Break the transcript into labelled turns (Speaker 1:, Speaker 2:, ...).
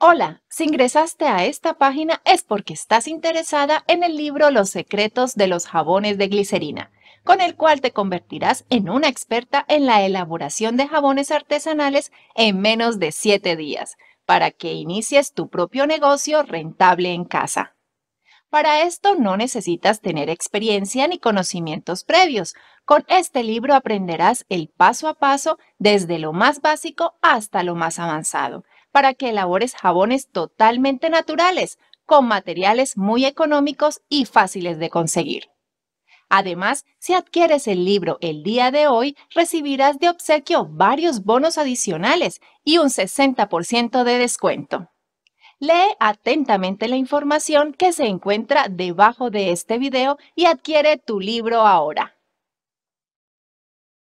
Speaker 1: Hola, si ingresaste a esta página es porque estás interesada en el libro Los secretos de los jabones de glicerina, con el cual te convertirás en una experta en la elaboración de jabones artesanales en menos de 7 días, para que inicies tu propio negocio rentable en casa. Para esto no necesitas tener experiencia ni conocimientos previos. Con este libro aprenderás el paso a paso desde lo más básico hasta lo más avanzado para que elabores jabones totalmente naturales, con materiales muy económicos y fáciles de conseguir. Además, si adquieres el libro el día de hoy, recibirás de obsequio varios bonos adicionales y un 60% de descuento. Lee atentamente la información que se encuentra debajo de este video y adquiere tu libro ahora.